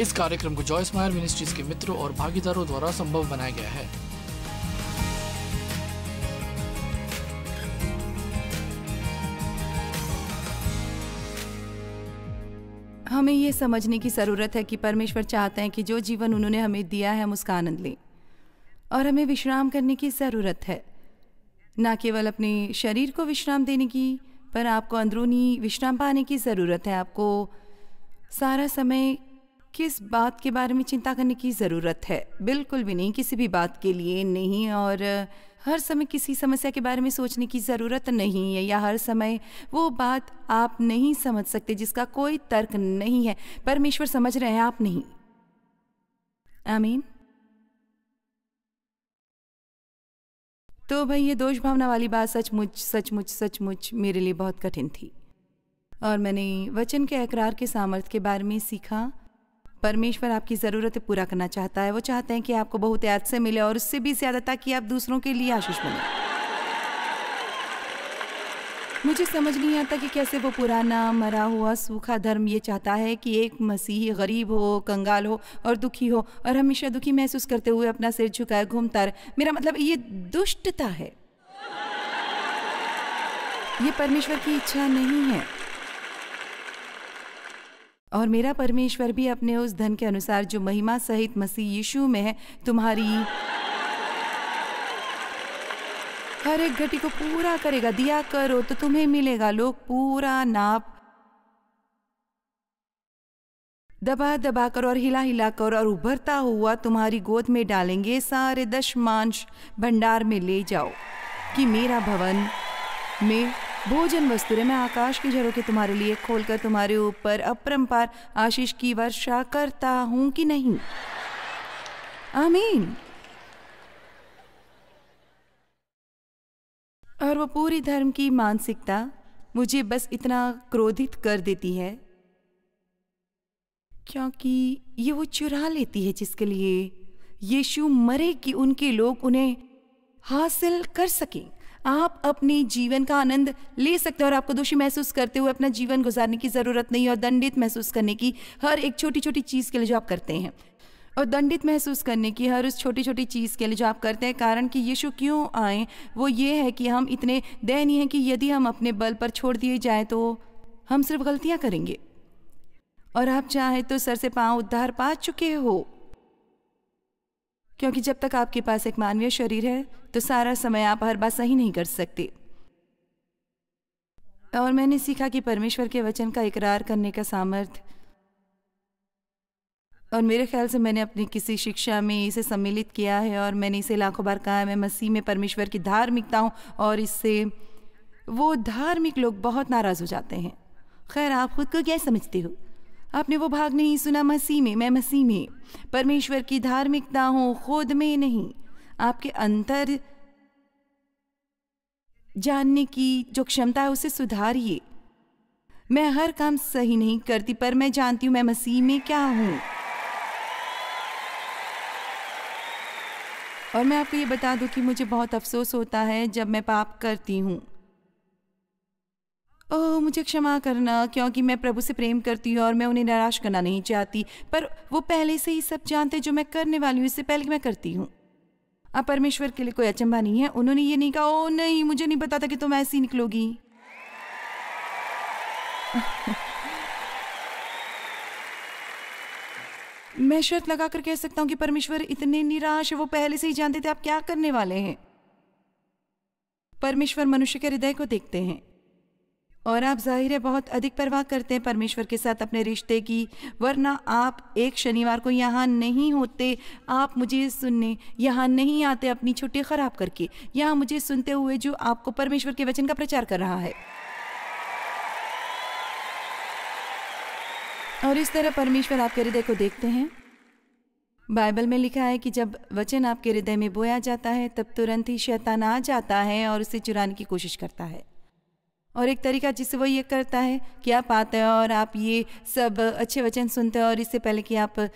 इस कार्यक्रम को जॉयस मायर मिनिस्ट्रीज के मित्रों और भागीदारों द्वारा संभव बनाया गया है हमें ये समझने की ज़रूरत है कि परमेश्वर चाहते हैं कि जो जीवन उन्होंने हमें दिया है हम उसका आनंद लें और हमें विश्राम करने की ज़रूरत है न केवल अपने शरीर को विश्राम देने की पर आपको अंदरूनी विश्राम पाने की ज़रूरत है आपको सारा समय किस बात के बारे में चिंता करने की ज़रूरत है बिल्कुल भी नहीं किसी भी बात के लिए नहीं और हर समय किसी समस्या के बारे में सोचने की ज़रूरत नहीं है या हर समय वो बात आप नहीं समझ सकते जिसका कोई तर्क नहीं है परमेश्वर समझ रहे हैं आप नहीं आमीन तो भाई ये दोष भावना वाली बात सचमुच सचमुच सचमुच मेरे लिए बहुत कठिन थी और मैंने वचन के अकरार के सामर्थ्य के बारे में सीखा परमेश्वर आपकी ज़रूरतें पूरा करना चाहता है वो चाहते हैं कि आपको बहुत याद से मिले और उससे भी ज़्यादा ताकि आप दूसरों के लिए आशीष बने मुझे समझ नहीं आता कि कैसे वो पुराना मरा हुआ सूखा धर्म ये चाहता है कि एक मसीही गरीब हो कंगाल हो और दुखी हो और हमेशा दुखी महसूस करते हुए अपना सिर झुकाए घूमता रहे मेरा मतलब ये दुष्टता है ये परमेश्वर की इच्छा नहीं है और मेरा परमेश्वर भी अपने उस धन के अनुसार जो महिमा सहित मसीह यीशु में है तुम्हारी हर एक घटी को पूरा करेगा दिया करो तो तुम्हें मिलेगा लोग पूरा नाप दबा दबा कर और हिला हिला कर और उभरता हुआ तुम्हारी गोद में डालेंगे सारे दशमांश भंडार में ले जाओ कि मेरा भवन में भोजन वस्तुरे मैं आकाश की झरों के तुम्हारे लिए खोलकर तुम्हारे ऊपर अपरंपार आशीष की वर्षा करता हूं कि नहीं आमीन और वो पूरी धर्म की मानसिकता मुझे बस इतना क्रोधित कर देती है क्योंकि ये वो चुरा लेती है जिसके लिए यीशु मरे कि उनके लोग उन्हें हासिल कर सकें आप अपने जीवन का आनंद ले सकते हैं और आपको दोषी महसूस करते हुए अपना जीवन गुजारने की ज़रूरत नहीं है और दंडित महसूस करने की हर एक छोटी छोटी चीज़ के लिए जो आप करते हैं और दंडित महसूस करने की हर उस छोटी छोटी चीज़ के लिए जो आप करते हैं कारण कि यीशु क्यों आए वो ये है कि हम इतने दयनीय हैं कि यदि हम अपने बल पर छोड़ दिए जाएँ तो हम सिर्फ गलतियाँ करेंगे और आप चाहें तो सर से पांव उद्धार पा चुके हो क्योंकि जब तक आपके पास एक मानवीय शरीर है तो सारा समय आप हर बात सही नहीं कर सकते और मैंने सीखा कि परमेश्वर के वचन का इकरार करने का सामर्थ्य और मेरे ख्याल से मैंने अपनी किसी शिक्षा में इसे सम्मिलित किया है और मैंने इसे लाखों बार कहा है मैं मसीह में परमेश्वर की धार्मिकता हूँ और इससे वो धार्मिक लोग बहुत नाराज़ हो जाते हैं खैर आप खुद को क्या समझते हो आपने वो भाग नहीं सुना मसीह में मैं मसीह में परमेश्वर की धार्मिकता हो खुद में नहीं आपके अंतर जानने की जो क्षमता है उसे सुधारिए मैं हर काम सही नहीं करती पर मैं जानती हूं मैं मसीह में क्या हूं और मैं आपको ये बता दूं कि मुझे बहुत अफसोस होता है जब मैं पाप करती हूँ ओ मुझे क्षमा करना क्योंकि मैं प्रभु से प्रेम करती हूँ और मैं उन्हें निराश करना नहीं चाहती पर वो पहले से ही सब जानते जो मैं करने वाली हूँ इससे पहले मैं करती हूँ अब परमेश्वर के लिए कोई अचंबा नहीं है उन्होंने ये नहीं कहा ओ नहीं मुझे नहीं पता था कि तुम ऐसी निकलोगी मैं शर्त लगाकर कह सकता हूँ कि परमेश्वर इतने निराश है वो पहले से ही जानते थे आप क्या करने वाले हैं परमेश्वर मनुष्य के हृदय को देखते हैं और आप जाहिर है बहुत अधिक परवाह करते हैं परमेश्वर के साथ अपने रिश्ते की वरना आप एक शनिवार को यहाँ नहीं होते आप मुझे सुनने यहाँ नहीं आते अपनी छुट्टी खराब करके यहाँ मुझे सुनते हुए जो आपको परमेश्वर के वचन का प्रचार कर रहा है और इस तरह परमेश्वर आपके हृदय को देखते हैं बाइबल में लिखा है कि जब वचन आपके हृदय में बोया जाता है तब तुरंत ही शैतान आ जाता है और उसे चुराने की कोशिश करता है और एक तरीका जिससे वो ये करता है कि आप आते हैं और आप ये सब अच्छे वचन सुनते हैं और इससे पहले कि आप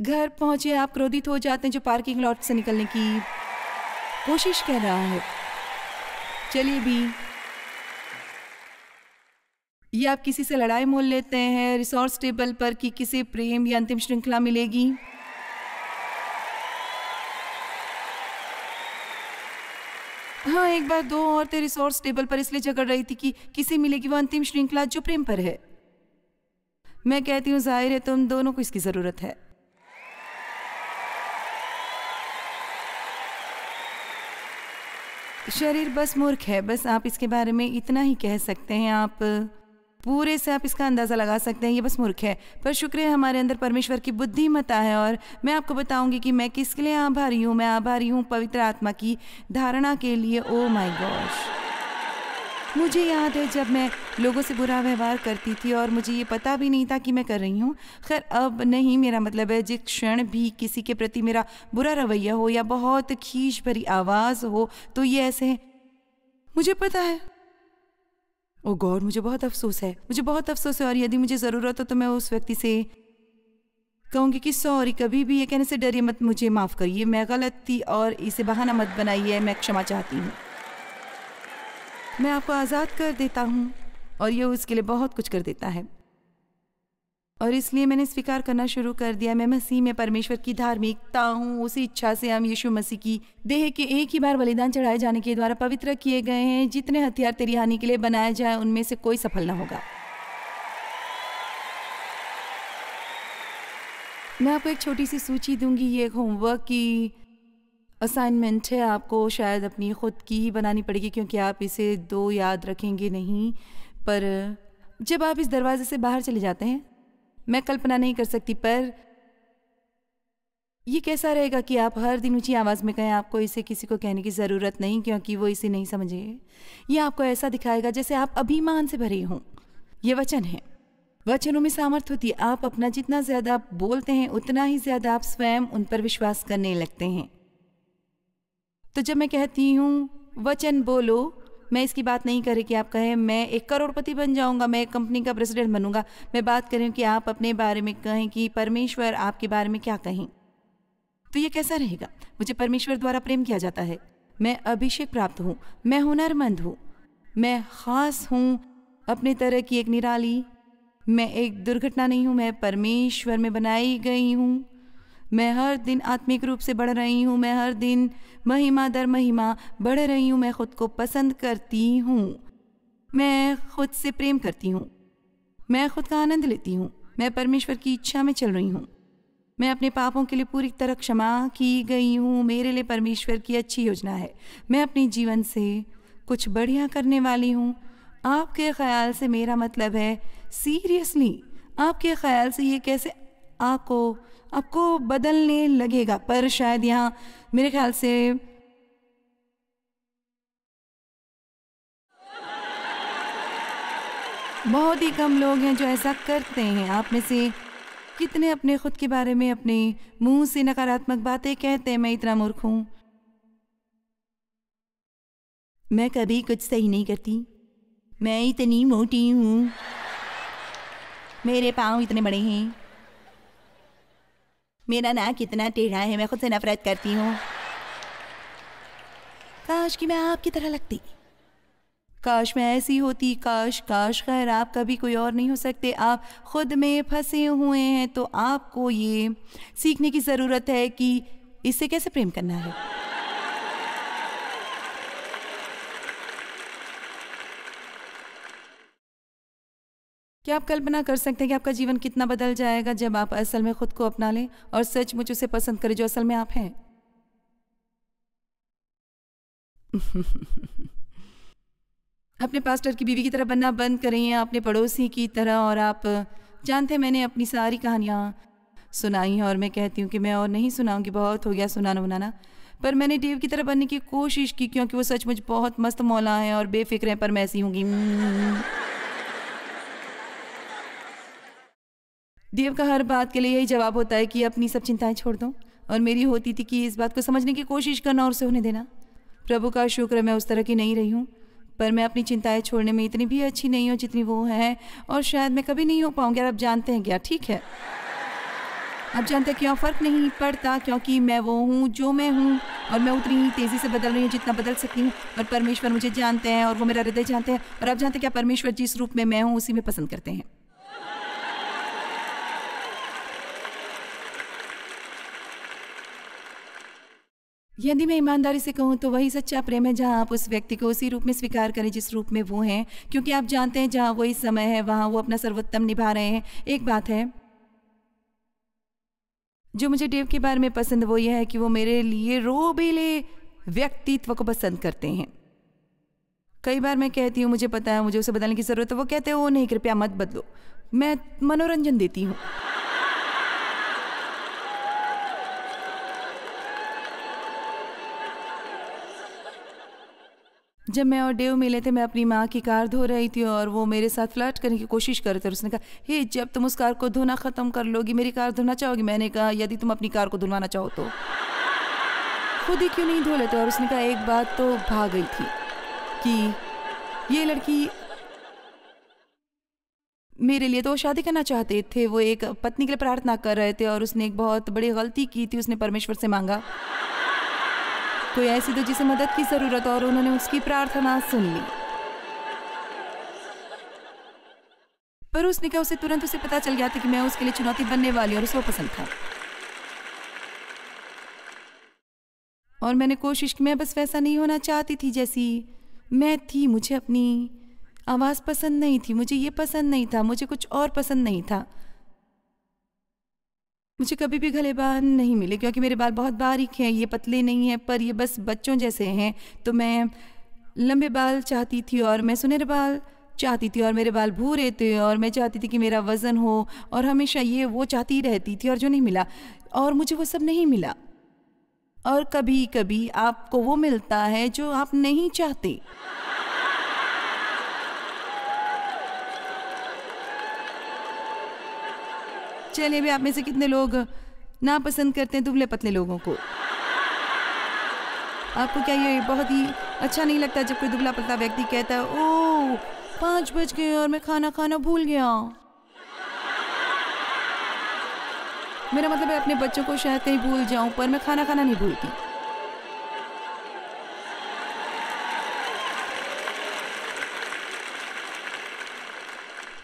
घर पहुंचे आप क्रोधित हो जाते हैं जो पार्किंग लॉट से निकलने की कोशिश कर रहा है चलिए भी ये आप किसी से लड़ाई मोल लेते हैं रिसोर्स टेबल पर कि किसे प्रेम या अंतिम श्रृंखला मिलेगी हाँ एक बार दो औरतें रिसोर्स टेबल पर इसलिए झगड़ रही थी कि किसे मिलेगी वो अंतिम श्रृंखला जो प्रेम पर है मैं कहती हूँ जाहिर है तुम दोनों को इसकी ज़रूरत है शरीर बस मूर्ख है बस आप इसके बारे में इतना ही कह सकते हैं आप पूरे से आप इसका अंदाज़ा लगा सकते हैं ये बस मूर्ख है पर शुक्र है हमारे अंदर परमेश्वर की बुद्धिमता है और मैं आपको बताऊंगी कि मैं किसके लिए आभारी हूँ मैं आभारी हूँ पवित्र आत्मा की धारणा के लिए ओ माई गॉश मुझे याद है जब मैं लोगों से बुरा व्यवहार करती थी और मुझे ये पता भी नहीं था कि मैं कर रही हूँ खैर अब नहीं मेरा मतलब है जिस क्षण भी किसी के प्रति मेरा बुरा रवैया हो या बहुत खींच भरी आवाज़ हो तो ये ऐसे है मुझे पता है ओ oh गॉड मुझे बहुत अफसोस है मुझे बहुत अफसोस है और यदि मुझे ज़रूरत हो तो मैं उस व्यक्ति से कहूँगी कि सॉरी कभी भी ये कहने से डरिए मत मुझे माफ़ करिए मैं गलत थी और इसे बहाना मत बनाइए मैं क्षमा चाहती हूँ मैं आपको आज़ाद कर देता हूँ और ये उसके लिए बहुत कुछ कर देता है और इसलिए मैंने स्वीकार करना शुरू कर दिया मैं मसीह में परमेश्वर की धार्मिकता हूँ उसी इच्छा से हम यीशु मसीह की देह के एक ही बार बलिदान चढ़ाए जाने के द्वारा पवित्र किए गए हैं जितने हथियार तेरी हानि के लिए बनाए जाए उनमें से कोई सफल न होगा मैं आपको एक छोटी सी सूची दूंगी ये होमवर्क की असाइनमेंट है आपको शायद अपनी खुद की ही बनानी पड़ेगी क्योंकि आप इसे दो याद रखेंगे नहीं पर जब आप इस दरवाजे से बाहर चले जाते हैं मैं कल्पना नहीं कर सकती पर यह कैसा रहेगा कि आप हर दिन ऊंची आवाज़ में कहें आपको इसे किसी को कहने की ज़रूरत नहीं क्योंकि वो इसे नहीं समझेंगे ये आपको ऐसा दिखाएगा जैसे आप अभिमान से भरे हों ये वचन है वचनों में सामर्थ्य होती है आप अपना जितना ज़्यादा आप बोलते हैं उतना ही ज़्यादा आप स्वयं उन पर विश्वास करने लगते हैं तो जब मैं कहती हूं वचन बोलो मैं इसकी बात नहीं रही कि आप कहें मैं एक करोड़पति बन जाऊंगा मैं एक कंपनी का प्रेसिडेंट बनूंगा मैं बात करें कि आप अपने बारे में कहें कि परमेश्वर आपके बारे में क्या कहें तो ये कैसा रहेगा मुझे परमेश्वर द्वारा प्रेम किया जाता है मैं अभिषेक प्राप्त हूँ मैं हुनरमंद हूँ मैं खास हूँ अपने तरह की एक निराली मैं एक दुर्घटना नहीं हूँ मैं परमेश्वर में बनाई गई हूँ मैं हर दिन आत्मिक रूप से बढ़ रही हूँ मैं हर दिन महिमा दर महिमा बढ़ रही हूँ मैं खुद को पसंद करती हूँ मैं खुद से प्रेम करती हूँ मैं खुद का आनंद लेती हूँ मैं परमेश्वर की इच्छा में चल रही हूँ मैं अपने पापों के लिए पूरी तरह क्षमा की गई हूँ मेरे लिए परमेश्वर की अच्छी योजना है मैं अपने जीवन से कुछ बढ़िया करने वाली हूँ आपके ख्याल से मेरा मतलब है सीरियसली आपके ख्याल से ये कैसे आपको आपको बदलने लगेगा पर शायद यहाँ मेरे ख्याल से बहुत ही कम लोग हैं जो ऐसा करते हैं आप में से कितने अपने खुद के बारे में अपने मुंह से नकारात्मक बातें कहते हैं मैं इतना मूर्ख हूं मैं कभी कुछ सही नहीं करती मैं इतनी मोटी हूं मेरे पाँव इतने बड़े हैं मेरा नाक कितना टेढ़ा है मैं खुद से नफरत करती हूँ काश कि मैं आपकी तरह लगती काश मैं ऐसी होती काश काश खैर आप कभी कोई और नहीं हो सकते आप खुद में फंसे हुए हैं तो आपको ये सीखने की ज़रूरत है कि इससे कैसे प्रेम करना है क्या आप कल्पना कर सकते हैं कि आपका जीवन कितना बदल जाएगा जब आप असल में खुद को अपना लें और सच मुझ उसे पसंद करें जो असल में आप हैं अपने पास्टर की बीवी की तरह बनना बंद करें अपने पड़ोसी की तरह और आप जानते हैं मैंने अपनी सारी कहानियाँ सुनाई हैं और मैं कहती हूँ कि मैं और नहीं सुनाऊँगी बहुत हो गया सुनाना बनाना पर मैंने डेव की तरह बनने की कोशिश की क्योंकि वो सचमुच बहुत मस्त मौला है और बेफिक्र हैं पर मैं ऐसी होंगी देव का हर बात के लिए यही जवाब होता है कि अपनी सब चिंताएं छोड़ दो और मेरी होती थी कि इस बात को समझने की कोशिश करना और उसे होने देना प्रभु का शुक्र मैं उस तरह की नहीं रही हूँ पर मैं अपनी चिंताएं छोड़ने में इतनी भी अच्छी नहीं हूँ जितनी वो हैं और शायद मैं कभी नहीं हो पाऊँगी आप जानते हैं क्या ठीक है आप जानते हैं क्यों फ़र्क नहीं पड़ता क्योंकि मैं वो हूँ जो मैं हूँ और मैं उतनी ही तेज़ी से बदल रही हूँ जितना बदल सकती हूँ और परमेश्वर मुझे जानते हैं और वो मेरा हृदय जानते हैं और आप जानते हैं क्या परमेश्वर जिस रूप में मैं हूँ उसी में पसंद करते हैं यदि मैं ईमानदारी से कहूँ तो वही सच्चा प्रेम है जहाँ आप उस व्यक्ति को उसी रूप में स्वीकार करें जिस रूप में वो हैं क्योंकि आप जानते हैं जहाँ वही समय है वहाँ वो अपना सर्वोत्तम निभा रहे हैं एक बात है जो मुझे डेव के बारे में पसंद वो यह है कि वो मेरे लिए रोबेले व्यक्तित्व को पसंद करते हैं कई बार मैं कहती हूँ मुझे पता है मुझे उसे बदलने की ज़रूरत है वो कहते हैं वो नहीं कृपया मत बदलो मैं मनोरंजन देती हूँ जब मैं और डेव मिले थे मैं अपनी माँ की कार धो रही थी और वो मेरे साथ फ्लर्ट करने की कोशिश कर रहे थे उसने कहा हे hey, जब तुम उस कार को धोना ख़त्म कर लोगी मेरी कार धोना चाहोगी मैंने कहा यदि तुम अपनी कार को धुलवाना चाहो तो खुद ही क्यों नहीं धो लेते और उसने कहा एक बात तो भाग गई थी कि ये लड़की मेरे लिए तो वो शादी करना चाहते थे वो एक पत्नी के लिए प्रार्थना कर रहे थे और उसने एक बहुत बड़ी गलती की थी उसने परमेश्वर से मांगा कोई तो ऐसी तो जिसे मदद की जरूरत और उन्होंने उसकी प्रार्थना सुन ली पर उसने निकाह उसे तुरंत उसे पता चल गया था कि मैं उसके लिए चुनौती बनने वाली और उसको पसंद था और मैंने कोशिश की मैं बस वैसा नहीं होना चाहती थी जैसी मैं थी मुझे अपनी आवाज़ पसंद नहीं थी मुझे ये पसंद नहीं था मुझे कुछ और पसंद नहीं था मुझे कभी भी घले बाल नहीं मिले क्योंकि मेरे बाल बहुत बारीक हैं ये पतले नहीं हैं पर ये बस बच्चों जैसे हैं तो मैं लंबे बाल चाहती थी और मैं सुनहरे बाल चाहती थी और मेरे बाल भूरे थे और मैं चाहती थी कि मेरा वज़न हो और हमेशा ये वो चाहती रहती थी और जो नहीं मिला और मुझे वो सब नहीं मिला और कभी कभी आपको वो मिलता है जो आप नहीं चाहते चले भी आप में से कितने लोग नापसंद करते हैं दुबले पतले लोगों को आपको क्या ये बहुत ही अच्छा नहीं लगता जब कोई दुबला पतला व्यक्ति कहता है ओ पाँच बज गए और मैं खाना खाना भूल गया मेरा मतलब है अपने बच्चों को शायद कहीं भूल जाऊं पर मैं खाना खाना नहीं भूलती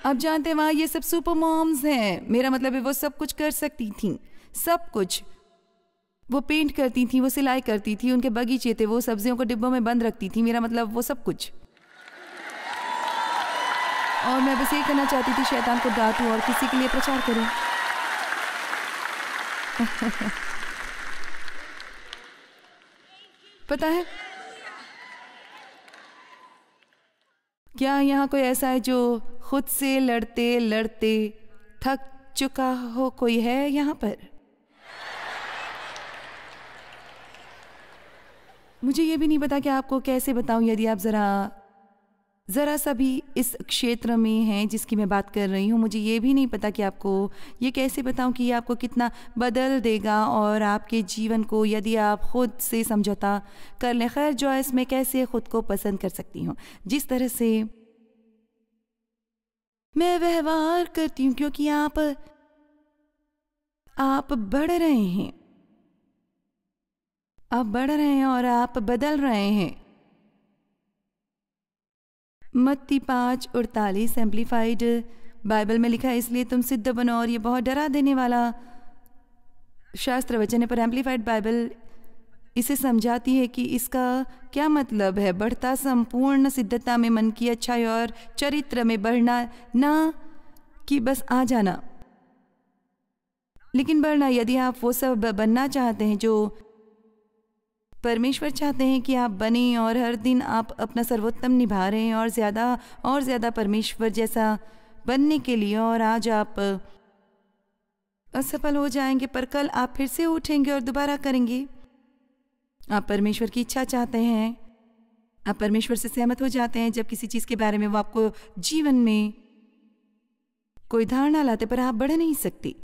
अब जानते हैं वहाँ ये सब सुपर मॉम्स हैं मेरा मतलब है वो सब कुछ कर सकती थी सब कुछ वो पेंट करती थी वो सिलाई करती थी उनके बगीचे थे वो सब्जियों को डिब्बों में बंद रखती थी मेरा मतलब वो सब कुछ और मैं बस ये कहना चाहती थी शैतान को डांटू और किसी के लिए प्रचार करूं पता है क्या यहाँ कोई ऐसा है जो खुद से लड़ते लड़ते थक चुका हो कोई है यहाँ पर मुझे ये भी नहीं पता कि आपको कैसे बताऊं यदि आप ज़रा ज़रा सा भी इस क्षेत्र में हैं जिसकी मैं बात कर रही हूँ मुझे ये भी नहीं पता कि आपको ये कैसे बताऊँ कि ये आपको कितना बदल देगा और आपके जीवन को यदि आप ख़ुद से समझौता कर लें खैर जो मैं कैसे ख़ुद को पसंद कर सकती हूँ जिस तरह से मैं व्यवहार करती हूँ क्योंकि आप आप बढ़ रहे हैं आप बढ़ रहे हैं और आप बदल रहे हैं मत्ती पाँच उड़तालीस एम्पलीफाइड बाइबल में लिखा है इसलिए तुम सिद्ध बनो और ये बहुत डरा देने वाला शास्त्र वचन है पर एम्पलीफाइड बाइबल इसे समझाती है कि इसका क्या मतलब है बढ़ता संपूर्ण सिद्धता में मन की अच्छाई और चरित्र में बढ़ना ना कि बस आ जाना लेकिन बढ़ना यदि आप वो सब बनना चाहते हैं जो परमेश्वर चाहते हैं कि आप बने और हर दिन आप अपना सर्वोत्तम निभा रहे हैं और ज़्यादा और ज़्यादा परमेश्वर जैसा बनने के लिए और आज आप असफल हो जाएंगे पर कल आप फिर से उठेंगे और दोबारा करेंगे आप परमेश्वर की इच्छा चाहते हैं आप परमेश्वर से सहमत हो जाते हैं जब किसी चीज़ के बारे में वो आपको जीवन में कोई धारणा लाते पर आप बढ़ नहीं सकती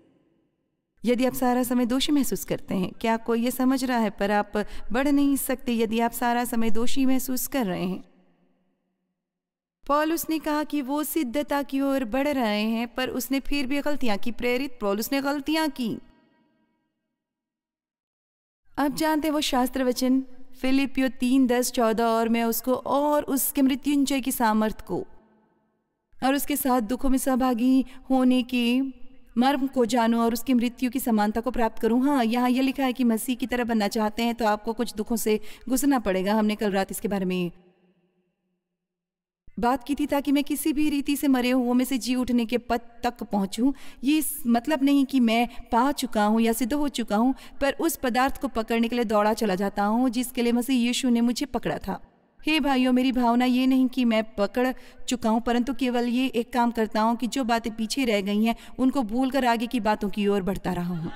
यदि आप सारा समय दोषी महसूस करते हैं क्या कोई ये समझ रहा है पर आप बढ़ नहीं सकते यदि आप सारा समय दोषी महसूस कर रहे हैं पॉलुस ने कहा कि वो सिद्धता की ओर बढ़ रहे हैं पर उसने फिर भी गलतियां की प्रेरित पॉलुस ने गलतियां की आप जानते हैं वो शास्त्र वचन फिलिपियो तीन दस चौदह और मैं उसको और उसके मृत्युंजय की सामर्थ को और उसके साथ दुखों में सहभागी होने की मर्म को जानो और उसकी मृत्यु की समानता को प्राप्त करूँ हाँ यहाँ यह लिखा है कि मसीह की तरह बनना चाहते हैं तो आपको कुछ दुखों से गुजरना पड़ेगा हमने कल रात इसके बारे में बात की थी ताकि मैं किसी भी रीति से मरे हुओं में से जी उठने के पद तक पहुंचूं ये मतलब नहीं कि मैं पा चुका हूं या सिद्ध हो चुका हूं पर उस पदार्थ को पकड़ने के लिए दौड़ा चला जाता हूं जिसके लिए मसीह यीशु ने मुझे पकड़ा था हे भाइयों मेरी भावना ये नहीं कि मैं पकड़ चुका हूँ परंतु केवल ये एक काम करता हूँ कि जो बातें पीछे रह गई हैं उनको भूल कर आगे की बातों की ओर बढ़ता रहा हूँ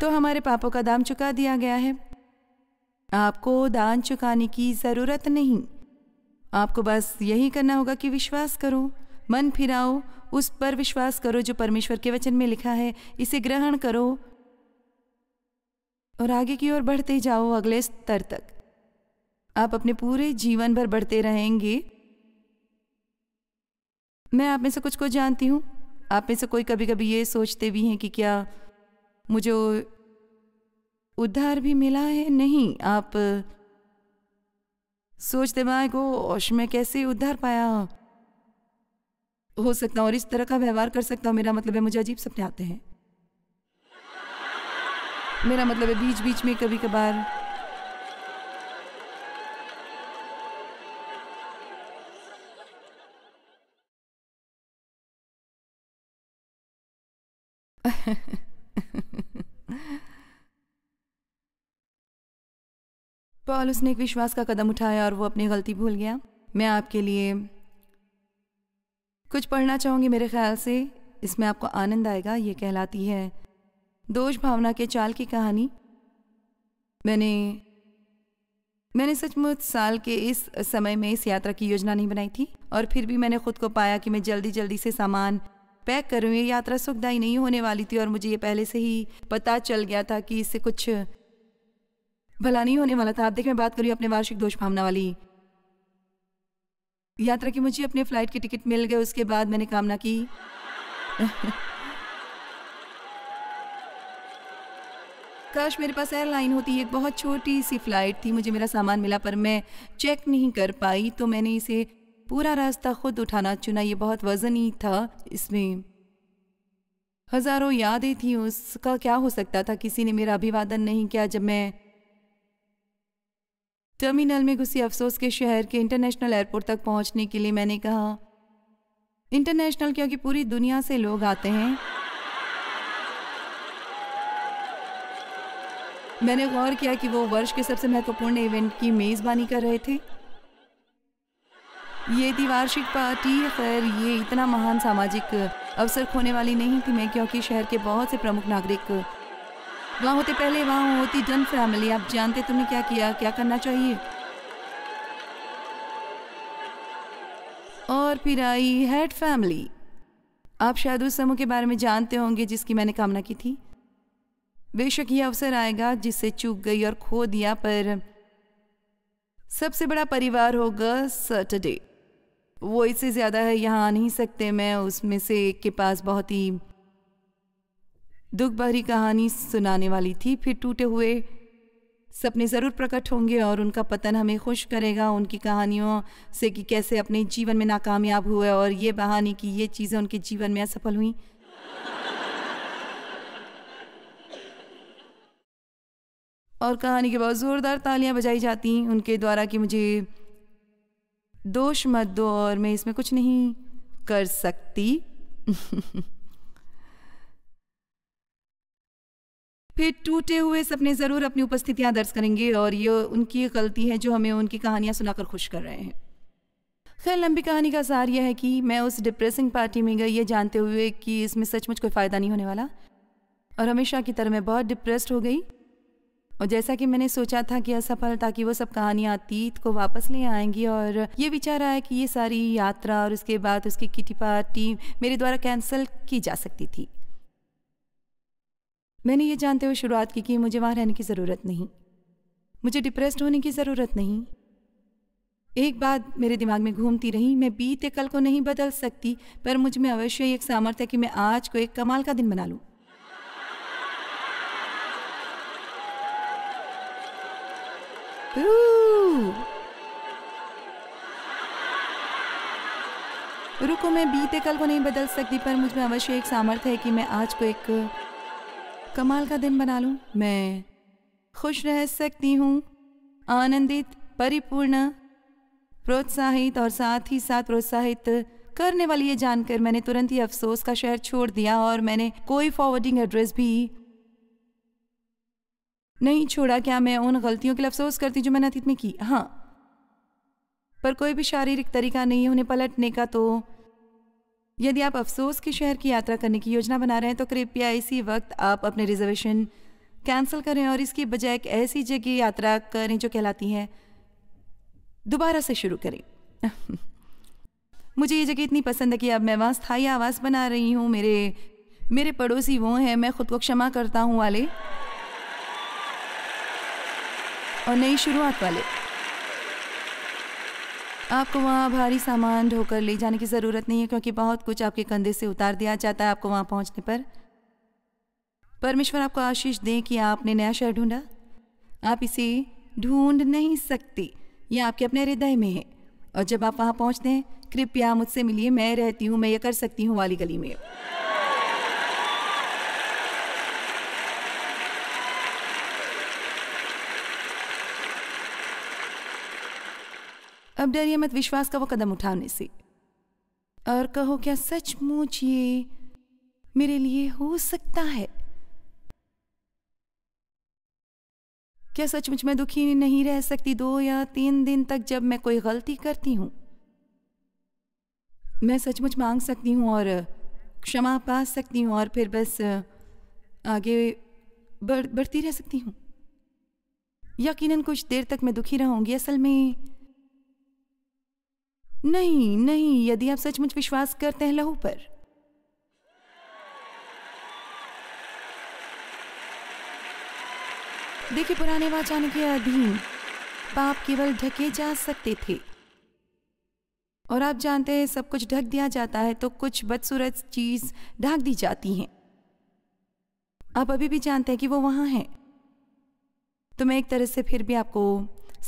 तो हमारे पापों का दाम चुका दिया गया है आपको दान चुकाने की ज़रूरत नहीं आपको बस यही करना होगा कि विश्वास करो मन फिराओ उस पर विश्वास करो जो परमेश्वर के वचन में लिखा है इसे ग्रहण करो और आगे की ओर बढ़ते जाओ अगले स्तर तक आप अपने पूरे जीवन भर बढ़ते रहेंगे मैं आप में से कुछ को जानती हूँ आप में से कोई कभी कभी ये सोचते भी हैं कि क्या मुझे उद्धार भी मिला है नहीं आप सोचते मैं औश मैं कैसे उद्धार पाया हो सकता हूँ और इस तरह का व्यवहार कर सकता हूँ मेरा मतलब है मुझे अजीब सपने आते हैं मेरा मतलब है बीच बीच में कभी कभार पॉल उसने एक विश्वास का कदम उठाया और वो अपनी गलती भूल गया मैं आपके लिए कुछ पढ़ना चाहूंगी मेरे ख्याल से इसमें आपको आनंद आएगा ये कहलाती है दोष भावना के चाल की कहानी मैंने मैंने सचमुच साल के इस समय में इस यात्रा की योजना नहीं बनाई थी और फिर भी मैंने खुद को पाया कि मैं जल्दी जल्दी से सामान पैक करूँ ये यात्रा सुखदायी नहीं होने वाली थी और मुझे ये पहले से ही पता चल गया था कि इससे कुछ भला नहीं होने वाला था आप देख मैं बात करूँ अपने वार्षिक दोष भावना वाली यात्रा की मुझे अपने फ्लाइट की टिकट मिल गए उसके बाद मैंने कामना की काश मेरे पास एयरलाइन होती एक बहुत छोटी सी फ़्लाइट थी मुझे मेरा सामान मिला पर मैं चेक नहीं कर पाई तो मैंने इसे पूरा रास्ता खुद उठाना चुना ये बहुत ही था इसमें हज़ारों यादें थी उसका क्या हो सकता था किसी ने मेरा अभिवादन नहीं किया जब मैं टर्मिनल में घुसी अफसोस के शहर के इंटरनेशनल एयरपोर्ट तक पहुंचने के लिए मैंने कहा इंटरनेशनल क्योंकि पूरी दुनिया से लोग आते हैं मैंने गौर किया कि वो वर्ष के सबसे महत्वपूर्ण इवेंट की मेज़बानी कर रहे थे ये वार्षिक पार्टी खैर ये इतना महान सामाजिक अवसर खोने वाली नहीं थी मैं क्योंकि शहर के बहुत से प्रमुख नागरिक वहाँ होते पहले वहाँ होती जन फैमिली आप जानते तुमने क्या किया क्या करना चाहिए और फिर आई हेड फैमिली आप शायद उस समूह के बारे में जानते होंगे जिसकी मैंने कामना की थी बेशक ये अवसर आएगा जिसे चूक गई और खो दिया पर सबसे बड़ा परिवार होगा सैटरडे वो इससे ज़्यादा है यहाँ आ नहीं सकते मैं उसमें से एक के पास बहुत ही दुख भरी कहानी सुनाने वाली थी फिर टूटे हुए सपने ज़रूर प्रकट होंगे और उनका पतन हमें खुश करेगा उनकी कहानियों से कि कैसे अपने जीवन में नाकामयाब हुए और ये बहाने कि ये चीज़ें उनके जीवन में असफल हुई और कहानी के बहुत ज़ोरदार तालियां बजाई जाती उनके द्वारा कि मुझे दोष मत दो और मैं इसमें कुछ नहीं कर सकती फिर टूटे हुए सपने ज़रूर अपनी उपस्थितियां दर्ज करेंगे और ये उनकी गलती है जो हमें उनकी कहानियां सुनाकर खुश कर रहे हैं खैर लंबी कहानी का सार यह है कि मैं उस डिप्रेसिंग पार्टी में गई ये जानते हुए कि इसमें सचमुच कोई फ़ायदा नहीं होने वाला और हमेशा की तरह मैं बहुत डिप्रेस्ड हो गई और जैसा कि मैंने सोचा था कि असफलता की वो सब कहानियाँ अतीत को वापस ले आएंगी और ये विचार आया कि ये सारी यात्रा और उसके बाद उसकी किटी पार्टी मेरे द्वारा कैंसिल की जा सकती थी मैंने ये जानते हुए शुरुआत की कि मुझे वहाँ रहने की ज़रूरत नहीं मुझे डिप्रेस्ड होने की ज़रूरत नहीं एक बात मेरे दिमाग में घूमती रही मैं बीते कल को नहीं बदल सकती पर मुझ में अवश्य एक सामर्थ्य है कि मैं आज को एक कमाल का दिन बना लूँ रुको मैं बीते कल को नहीं बदल सकती पर मुझ में अवश्य एक सामर्थ्य है कि मैं आज को एक कमाल का दिन बना लूं मैं खुश रह सकती हूँ आनंदित परिपूर्ण प्रोत्साहित और साथ ही साथ प्रोत्साहित करने वाली ये जानकर मैंने तुरंत ही अफसोस का शहर छोड़ दिया और मैंने कोई फॉरवर्डिंग एड्रेस भी नहीं छोड़ा क्या मैं उन गलतियों के लिए अफसोस करती जो मैंने अतीत में की हाँ पर कोई भी शारीरिक तरीका नहीं है उन्हें पलटने का तो यदि आप अफसोस के शहर की यात्रा करने की योजना बना रहे हैं तो कृपया इसी वक्त आप अपने रिजर्वेशन कैंसिल करें और इसकी बजाय एक ऐसी जगह यात्रा करें जो कहलाती है दोबारा से शुरू करें मुझे ये जगह इतनी पसंद है कि अब मैं वहाँ स्थायी आवास बना रही हूँ मेरे मेरे पड़ोसी वो हैं मैं खुद को क्षमा करता हूँ वाले और नई शुरुआत वाले आपको वहाँ भारी सामान ढोकर ले जाने की ज़रूरत नहीं है क्योंकि बहुत कुछ आपके कंधे से उतार दिया जाता है आपको वहाँ पहुँचने पर परमेश्वर आपको आशीष दें कि आपने नया शहर ढूंढा आप इसे ढूंढ नहीं सकते यह आपके अपने हृदय में है और जब आप वहाँ पहुँचते हैं कृपया मुझसे मिलिए मैं रहती हूँ मैं ये कर सकती हूँ वाली गली में अब डरिए मत विश्वास का वो कदम उठाने से और कहो क्या सचमुच ये मेरे लिए हो सकता है क्या सचमुच मैं दुखी नहीं रह सकती दो या तीन दिन तक जब मैं कोई गलती करती हूं मैं सचमुच मांग सकती हूं और क्षमा पा सकती हूं और फिर बस आगे बढ़ बढ़ती रह सकती हूं यकीनन कुछ देर तक मैं दुखी रहूंगी असल में नहीं नहीं यदि आप सचमुच विश्वास करते हैं लहू पर देखिए पुराने वाचान के अधीन पाप केवल ढके जा सकते थे और आप जानते हैं सब कुछ ढक दिया जाता है तो कुछ बदसूरत चीज ढक दी जाती है आप अभी भी जानते हैं कि वो वहां है तो मैं एक तरह से फिर भी आपको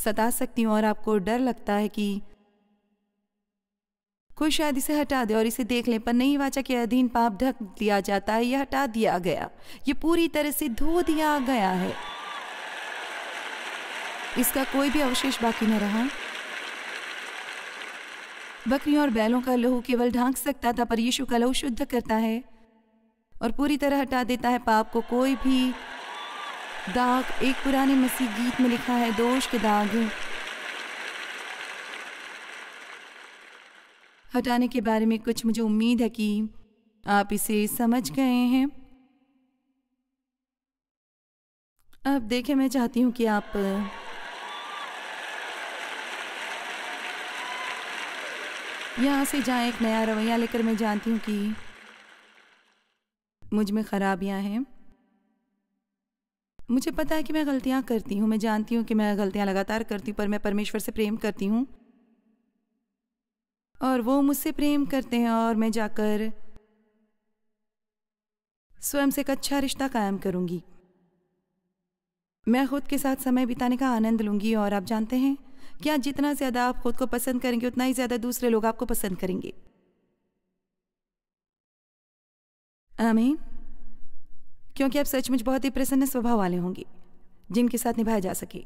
सता सकती हूं और आपको डर लगता है कि कोई शायद इसे हटा दे और इसे देख ले पर नहीं वाचा के अधीन पाप ढक दिया जाता है यह हटा दिया गया ये पूरी तरह से धो दिया गया है इसका कोई भी अवशेष बाकी न रहा बकरियों और बैलों का लहू केवल ढांक सकता था पर यीशु का लहू शुद्ध करता है और पूरी तरह हटा देता है पाप को कोई भी दाग एक पुराने मसीह गीत में लिखा है दोष के दाग हटाने के बारे में कुछ मुझे उम्मीद है कि आप इसे समझ गए हैं अब देखें मैं चाहती हूँ कि आप यहाँ से जहाँ एक नया रवैया लेकर मैं जानती हूँ कि मुझ में ख़राबियाँ हैं मुझे पता है कि मैं गलतियां करती हूँ मैं जानती हूँ कि मैं गलतियां लगातार करती हूँ पर मैं परमेश्वर से प्रेम करती हूँ और वो मुझसे प्रेम करते हैं और मैं जाकर स्वयं से एक अच्छा रिश्ता कायम करूंगी मैं खुद के साथ समय बिताने का आनंद लूंगी और आप जानते हैं कि आज जितना ज़्यादा आप खुद को पसंद करेंगे उतना ही ज़्यादा दूसरे लोग आपको पसंद करेंगे आमीन क्योंकि आप सचमुच बहुत ही प्रसन्न स्वभाव वाले होंगे जिनके साथ निभाया जा सके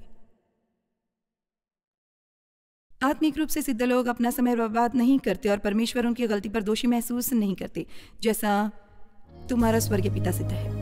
आत्मिक रूप से सिद्ध लोग अपना समय बर्बाद नहीं करते और परमेश्वर उनकी गलती पर दोषी महसूस नहीं करते जैसा तुम्हारा स्वर्गीय पिता सिद्ध है